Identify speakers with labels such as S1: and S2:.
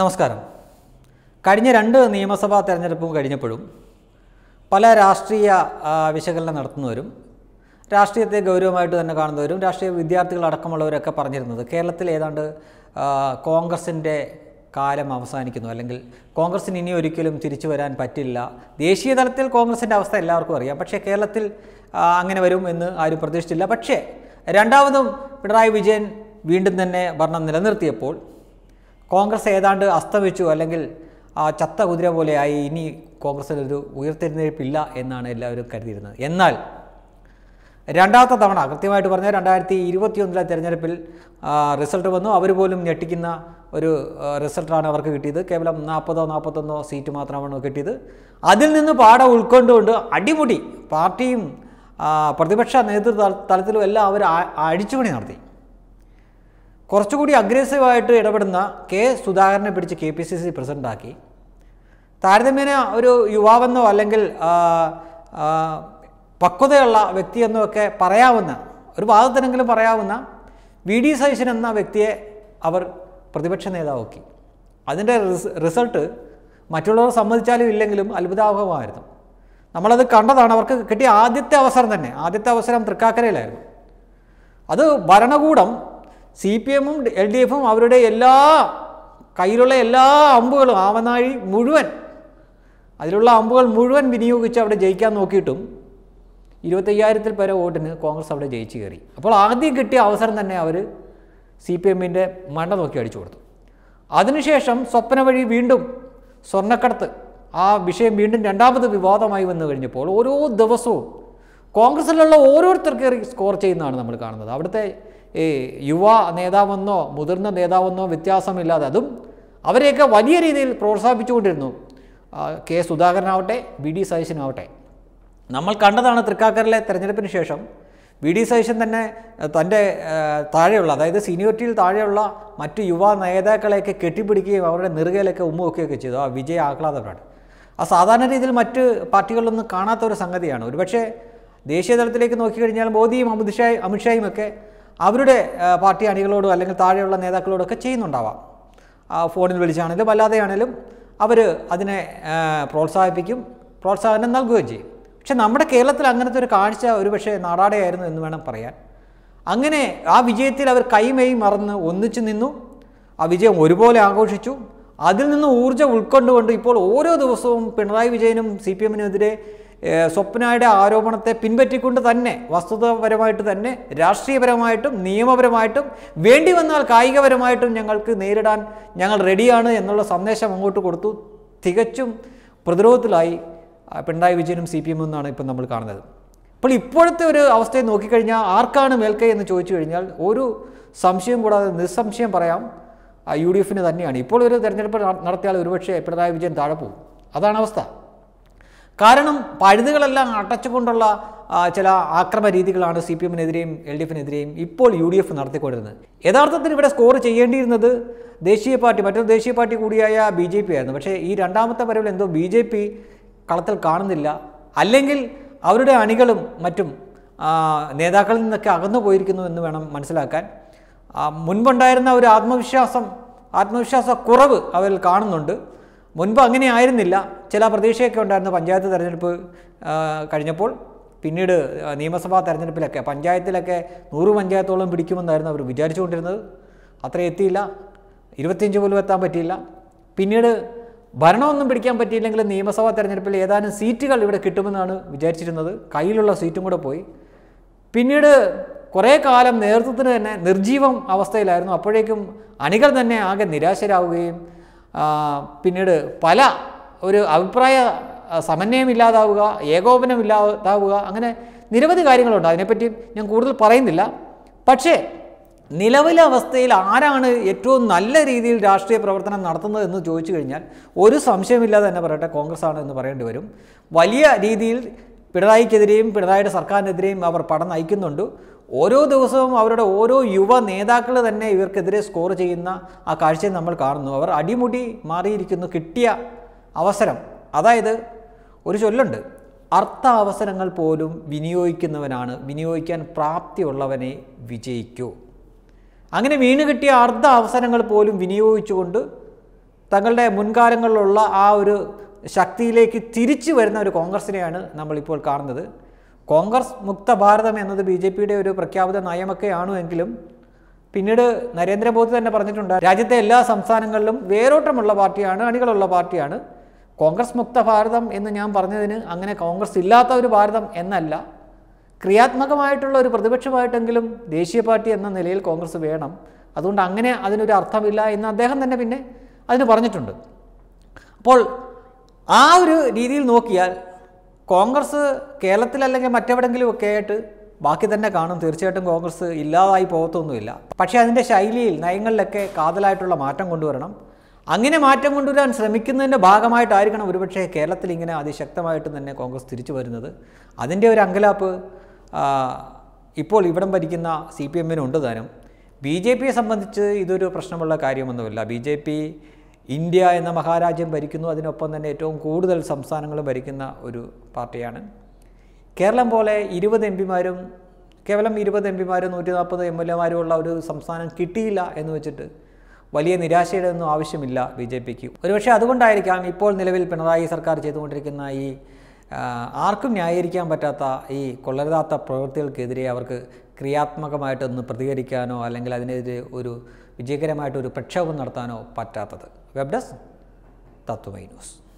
S1: നമസ്കാരം കഴിഞ്ഞ രണ്ട് നിയമസഭാ തെരഞ്ഞെടുപ്പും കഴിഞ്ഞപ്പോഴും പല രാഷ്ട്രീയ വിശകലനം നടത്തുന്നവരും രാഷ്ട്രീയത്തെ ഗൗരവമായിട്ട് തന്നെ കാണുന്നവരും രാഷ്ട്രീയ വിദ്യാർത്ഥികളടക്കമുള്ളവരൊക്കെ പറഞ്ഞിരുന്നത് കേരളത്തിൽ ഏതാണ്ട് കോൺഗ്രസിൻ്റെ കാലം അവസാനിക്കുന്നു അല്ലെങ്കിൽ കോൺഗ്രസിന് ഇനി ഒരിക്കലും തിരിച്ചു വരാൻ പറ്റില്ല ദേശീയ തലത്തിൽ കോൺഗ്രസിൻ്റെ അവസ്ഥ എല്ലാവർക്കും അറിയാം പക്ഷേ കേരളത്തിൽ അങ്ങനെ വരും എന്ന് ആരും പ്രതീക്ഷിച്ചില്ല പക്ഷേ രണ്ടാമതും പിണറായി വിജയൻ വീണ്ടും തന്നെ ഭരണം നിലനിർത്തിയപ്പോൾ കോൺഗ്രസ് ഏതാണ്ട് അസ്തമിച്ചു അല്ലെങ്കിൽ ചത്ത കുതിര പോലെയായി ഇനി കോൺഗ്രസ്സിൽ ഒരു ഉയർത്തെഴുന്നേൽപ്പില്ല എന്നാണ് എല്ലാവരും കരുതിയിരുന്നത് എന്നാൽ രണ്ടാമത്തെ തവണ കൃത്യമായിട്ട് പറഞ്ഞാൽ രണ്ടായിരത്തി ഇരുപത്തിയൊന്നിലെ തെരഞ്ഞെടുപ്പിൽ റിസൾട്ട് വന്നു അവർ പോലും ഞെട്ടിക്കുന്ന ഒരു റിസൾട്ടാണ് അവർക്ക് കിട്ടിയത് കേവലം നാൽപ്പതോ നാൽപ്പത്തൊന്നോ സീറ്റ് മാത്രമാണ് കിട്ടിയത് അതിൽ നിന്ന് പാഠം ഉൾക്കൊണ്ടുകൊണ്ട് അടിമുടി പാർട്ടിയും പ്രതിപക്ഷ നേതൃത്വ തലത്തിലും എല്ലാം അവർ അടിച്ചുപണി നടത്തി കുറച്ചുകൂടി അഗ്രസീവായിട്ട് ഇടപെടുന്ന കെ സുധാകരനെ പിടിച്ച് കെ പി സി സി പ്രസിഡൻ്റാക്കി താരതമ്യേന ഒരു യുവാവെന്നോ അല്ലെങ്കിൽ പക്വതയുള്ള വ്യക്തിയെന്നോ ഒക്കെ പറയാവുന്ന ഒരു വാദത്തിനെങ്കിലും പറയാവുന്ന വി ഡി സതീശൻ എന്ന വ്യക്തിയെ അവർ പ്രതിപക്ഷ നേതാവാക്കി അതിൻ്റെ റിസൾട്ട് മറ്റുള്ളവർ സമ്മതിച്ചാലും ഇല്ലെങ്കിലും അത്ഭുതാവഹമായിരുന്നു നമ്മളത് കണ്ടതാണ് അവർക്ക് കിട്ടിയ ആദ്യത്തെ അവസരം തന്നെ ആദ്യത്തെ അവസരം തൃക്കാക്കരയിലായിരുന്നു അത് ഭരണകൂടം സി പി എമ്മും എൽ ഡി എഫും അവരുടെ എല്ലാ കയ്യിലുള്ള എല്ലാ അമ്പുകളും ആവനാഴി മുഴുവൻ അതിലുള്ള അമ്പുകൾ മുഴുവൻ വിനിയോഗിച്ച് അവിടെ ജയിക്കാൻ നോക്കിയിട്ടും ഇരുപത്തയ്യായിരത്തിൽ പേരെ വോട്ടിന് കോൺഗ്രസ് അവിടെ ജയിച്ചു കയറി അപ്പോൾ ആദ്യം കിട്ടിയ അവസരം തന്നെ അവർ സി പി എമ്മിൻ്റെ മണ്ട നോക്കി അടിച്ചു കൊടുത്തു അതിനുശേഷം സ്വപ്ന വഴി വീണ്ടും സ്വർണ്ണക്കടത്ത് ആ വിഷയം വീണ്ടും രണ്ടാമത് വിവാദമായി വന്നു കഴിഞ്ഞപ്പോൾ ഓരോ ദിവസവും കോൺഗ്രസ്സിലുള്ള ഓരോരുത്തർക്ക് കയറി സ്കോർ ചെയ്യുന്നതാണ് നമ്മൾ കാണുന്നത് അവിടുത്തെ ഈ യുവ നേതാവെന്നോ മുതിർന്ന നേതാവെന്നോ വ്യത്യാസമില്ലാതെ അതും അവരെയൊക്കെ വലിയ രീതിയിൽ പ്രോത്സാഹിപ്പിച്ചുകൊണ്ടിരുന്നു കെ സുധാകരനാവട്ടെ ബി ഡി സതീശനാവട്ടെ നമ്മൾ കണ്ടതാണ് തൃക്കാക്കറിലെ തെരഞ്ഞെടുപ്പിന് ശേഷം വി ഡി സതീശൻ തന്നെ തൻ്റെ താഴെയുള്ള അതായത് സീനിയോറിറ്റിയിൽ താഴെയുള്ള മറ്റു യുവ നേതാക്കളെയൊക്കെ കെട്ടിപ്പിടിക്കുകയും അവരുടെ നെറുകയിലൊക്കെ ഉമ്മുവെക്കുകയൊക്കെ ചെയ്തു ആ വിജയ ആഹ്ലാദപരാണ് ആ സാധാരണ രീതിയിൽ മറ്റ് പാർട്ടികളിലൊന്നും കാണാത്ത ഒരു സംഗതിയാണ് ഒരുപക്ഷേ ദേശീയ തലത്തിലേക്ക് നോക്കിക്കഴിഞ്ഞാൽ മോദിയും അമിത്ഷായും അമിത്ഷായും ഒക്കെ അവരുടെ പാർട്ടി അണികളോടോ അല്ലെങ്കിൽ താഴെയുള്ള നേതാക്കളോടൊക്കെ ചെയ്യുന്നുണ്ടാവാം ഫോണിൽ വിളിച്ചാണെങ്കിലും അല്ലാതെയാണെങ്കിലും അവർ അതിനെ പ്രോത്സാഹിപ്പിക്കും പ്രോത്സാഹനം നൽകുകയും ചെയ്യും പക്ഷെ നമ്മുടെ കേരളത്തിൽ അങ്ങനത്തെ ഒരു കാഴ്ച ഒരുപക്ഷെ നാടാടെയായിരുന്നു എന്ന് വേണം പറയാൻ അങ്ങനെ ആ വിജയത്തിൽ അവർ കൈമേയും മറന്ന് ഒന്നിച്ചു നിന്നു ആ വിജയം ഒരുപോലെ ആഘോഷിച്ചു അതിൽ നിന്ന് ഊർജ്ജം ഉൾക്കൊണ്ടുകൊണ്ട് ഇപ്പോൾ ഓരോ ദിവസവും പിണറായി വിജയനും സി പി എമ്മിനെതിരെ സ്വപ്നയുടെ ആരോപണത്തെ പിൻപറ്റിക്കൊണ്ട് തന്നെ വസ്തുതാപരമായിട്ട് തന്നെ രാഷ്ട്രീയപരമായിട്ടും നിയമപരമായിട്ടും വേണ്ടി വന്നാൽ കായികപരമായിട്ടും ഞങ്ങൾക്ക് നേരിടാൻ ഞങ്ങൾ റെഡിയാണ് എന്നുള്ള സന്ദേശം അങ്ങോട്ട് കൊടുത്തു തികച്ചും പ്രതിരോധത്തിലായി പിണറായി വിജയനും സി പി എമ്മും എന്നാണ് ഇപ്പം നമ്മൾ കാണുന്നത് അപ്പോൾ ഇപ്പോഴത്തെ ഒരു അവസ്ഥയെ നോക്കിക്കഴിഞ്ഞാൽ ആർക്കാണ് മേൽക്കൈ എന്ന് ചോദിച്ചു കഴിഞ്ഞാൽ ഒരു സംശയം കൂടാതെ നിസ്സംശയം പറയാം യു ഡി എഫിന് തന്നെയാണ് ഇപ്പോൾ ഒരു തെരഞ്ഞെടുപ്പ് നടത്തിയാൽ ഒരുപക്ഷെ പിണറായി വിജയൻ താഴെ പോകും അതാണ് അവസ്ഥ കാരണം പഴുതുകളെല്ലാം അടച്ചുകൊണ്ടുള്ള ചില ആക്രമ രീതികളാണ് സി പി എമ്മിനെതിരെയും എൽ ഡി എഫിനെതിരെയും ഇപ്പോൾ യു ഡി എഫ് നടത്തിക്കൊണ്ടിരുന്നത് യഥാർത്ഥത്തിൽ ഇവിടെ സ്കോർ ചെയ്യേണ്ടിയിരുന്നത് ദേശീയ പാർട്ടി മറ്റൊരു ദേശീയ പാർട്ടി കൂടിയായ ബി ജെ പി ആയിരുന്നു പക്ഷേ ഈ രണ്ടാമത്തെ വരവിൽ എന്തോ ബി ജെ പി കളത്തിൽ കാണുന്നില്ല അല്ലെങ്കിൽ അവരുടെ അണികളും മറ്റും നേതാക്കളിൽ നിന്നൊക്കെ അകന്നു പോയിരിക്കുന്നു എന്ന് വേണം മനസ്സിലാക്കാൻ മുൻപുണ്ടായിരുന്ന ഒരു ആത്മവിശ്വാസം ആത്മവിശ്വാസ കുറവ് അവരിൽ കാണുന്നുണ്ട് മുൻപ് അങ്ങനെ ആയിരുന്നില്ല ചില പ്രതീക്ഷയൊക്കെ ഉണ്ടായിരുന്നു പഞ്ചായത്ത് തെരഞ്ഞെടുപ്പ് കഴിഞ്ഞപ്പോൾ പിന്നീട് നിയമസഭാ തെരഞ്ഞെടുപ്പിലൊക്കെ പഞ്ചായത്തിലൊക്കെ നൂറ് പഞ്ചായത്തോളം പിടിക്കുമെന്നായിരുന്നു അവർ വിചാരിച്ചുകൊണ്ടിരുന്നത് അത്ര എത്തിയില്ല ഇരുപത്തിയഞ്ച് പോലും എത്താൻ പറ്റിയില്ല പിന്നീട് ഭരണമൊന്നും പിടിക്കാൻ പറ്റിയില്ലെങ്കിലും നിയമസഭാ തെരഞ്ഞെടുപ്പിൽ ഏതാനും സീറ്റുകൾ ഇവിടെ കിട്ടുമെന്നാണ് വിചാരിച്ചിരുന്നത് കയ്യിലുള്ള സീറ്റും കൂടെ പോയി പിന്നീട് കുറേ കാലം നേതൃത്വത്തിന് തന്നെ നിർജീവം അവസ്ഥയിലായിരുന്നു അപ്പോഴേക്കും അണികൾ തന്നെ ആകെ നിരാശരാകുകയും പിന്നീട് പല ഒരു അഭിപ്രായ സമന്വയമില്ലാതാവുക ഏകോപനമില്ലാതാവുക അങ്ങനെ നിരവധി കാര്യങ്ങളുണ്ട് അതിനെപ്പറ്റി ഞാൻ കൂടുതൽ പറയുന്നില്ല പക്ഷേ നിലവിലെ അവസ്ഥയിൽ ആരാണ് ഏറ്റവും നല്ല രീതിയിൽ രാഷ്ട്രീയ പ്രവർത്തനം നടത്തുന്നത് എന്ന് ചോദിച്ചു കഴിഞ്ഞാൽ ഒരു സംശയമില്ലാതെ തന്നെ പറയട്ടെ കോൺഗ്രസ് ആണ് എന്ന് പറയേണ്ടി വരും വലിയ രീതിയിൽ പിണറായിക്കെതിരെയും പിണറായിയുടെ സർക്കാരിനെതിരെയും അവർ പടം നയിക്കുന്നുണ്ട് ഓരോ ദിവസവും അവരുടെ ഓരോ യുവ നേതാക്കൾ തന്നെ ഇവർക്കെതിരെ സ്കോർ ചെയ്യുന്ന ആ കാഴ്ചയെ നമ്മൾ കാണുന്നു അവർ അടിമുടി മാറിയിരിക്കുന്നു കിട്ടിയ അവസരം അതായത് ഒരു ചൊല്ലുണ്ട് അർത്ഥ അവസരങ്ങൾ പോലും വിനിയോഗിക്കുന്നവനാണ് വിനിയോഗിക്കാൻ പ്രാപ്തിയുള്ളവനെ വിജയിക്കൂ അങ്ങനെ വീണ് കിട്ടിയ അർദ്ധ അവസരങ്ങൾ പോലും വിനിയോഗിച്ചുകൊണ്ട് തങ്ങളുടെ മുൻകാലങ്ങളിലുള്ള ആ ഒരു ശക്തിയിലേക്ക് തിരിച്ചു വരുന്ന ഒരു കോൺഗ്രസിനെയാണ് നമ്മളിപ്പോൾ കാണുന്നത് കോൺഗ്രസ് മുക്ത ഭാരതം എന്നത് ബി ജെ പിയുടെ ഒരു പ്രഖ്യാപിത നയമൊക്കെയാണു എങ്കിലും പിന്നീട് നരേന്ദ്രമോദി തന്നെ പറഞ്ഞിട്ടുണ്ട് രാജ്യത്തെ എല്ലാ സംസ്ഥാനങ്ങളിലും വേരോട്ടമുള്ള പാർട്ടിയാണ് അണികളുള്ള പാർട്ടിയാണ് കോൺഗ്രസ് മുക്ത ഭാരതം എന്ന് ഞാൻ പറഞ്ഞതിന് അങ്ങനെ കോൺഗ്രസ് ഇല്ലാത്ത ഒരു ഭാരതം എന്നല്ല ക്രിയാത്മകമായിട്ടുള്ള ഒരു പ്രതിപക്ഷമായിട്ടെങ്കിലും ദേശീയ പാർട്ടി എന്ന നിലയിൽ കോൺഗ്രസ് വേണം അതുകൊണ്ട് അങ്ങനെ അതിനൊരു അർത്ഥമില്ല എന്ന് അദ്ദേഹം തന്നെ പിന്നെ അതിന് പറഞ്ഞിട്ടുണ്ട് അപ്പോൾ ആ ഒരു രീതിയിൽ നോക്കിയാൽ കോൺഗ്രസ് കേരളത്തിലല്ലെങ്കിൽ മറ്റെവിടെങ്കിലും ഒക്കെ ആയിട്ട് ബാക്കി തന്നെ കാണും തീർച്ചയായിട്ടും കോൺഗ്രസ് ഇല്ലാതായി പോകത്തൊന്നുമില്ല പക്ഷേ അതിൻ്റെ ശൈലിയിൽ നയങ്ങളിലൊക്കെ കാതലായിട്ടുള്ള മാറ്റം കൊണ്ടുവരണം അങ്ങനെ മാറ്റം കൊണ്ടുവരാൻ ശ്രമിക്കുന്നതിൻ്റെ ഭാഗമായിട്ടായിരിക്കണം ഒരുപക്ഷേ കേരളത്തിൽ ഇങ്ങനെ അതിശക്തമായിട്ട് തന്നെ കോൺഗ്രസ് തിരിച്ചു വരുന്നത് അതിൻ്റെ ഒരു അങ്കലാപ്പ് ഇപ്പോൾ ഇവിടം ഭരിക്കുന്ന സി പി എമ്മിനുണ്ട് താനും ബി ജെ പിയെ സംബന്ധിച്ച് ഇതൊരു പ്രശ്നമുള്ള കാര്യമൊന്നുമില്ല ബി ജെ പി ഇന്ത്യ എന്ന മഹാരാജ്യം ഭരിക്കുന്നു അതിനൊപ്പം തന്നെ ഏറ്റവും കൂടുതൽ സംസ്ഥാനങ്ങൾ ഭരിക്കുന്ന ഒരു പാർട്ടിയാണ് കേരളം പോലെ ഇരുപത് എം പിമാരും കേവലം ഇരുപത് എം പിമാരും നൂറ്റി നാൽപ്പത് എം എൽ എമാരും ഉള്ള ഒരു സംസ്ഥാനം കിട്ടിയില്ല എന്ന് വെച്ചിട്ട് വലിയ നിരാശയുടെ ഒന്നും ആവശ്യമില്ല ബി ജെ പിക്ക് ഒരുപക്ഷെ അതുകൊണ്ടായിരിക്കാം ഇപ്പോൾ നിലവിൽ പിണറായി സർക്കാർ ചെയ്തുകൊണ്ടിരിക്കുന്ന ഈ ആർക്കും ന്യായീകരിക്കാൻ പറ്റാത്ത ഈ കൊള്ളരുതാത്ത പ്രവൃത്തികൾക്കെതിരെ അവർക്ക് ക്രിയാത്മകമായിട്ടൊന്ന് പ്രതികരിക്കാനോ അല്ലെങ്കിൽ അതിനെതിരെ ഒരു വിജയകരമായിട്ടൊരു പ്രക്ഷോഭം നടത്താനോ പറ്റാത്തത് web does? Tattvainos.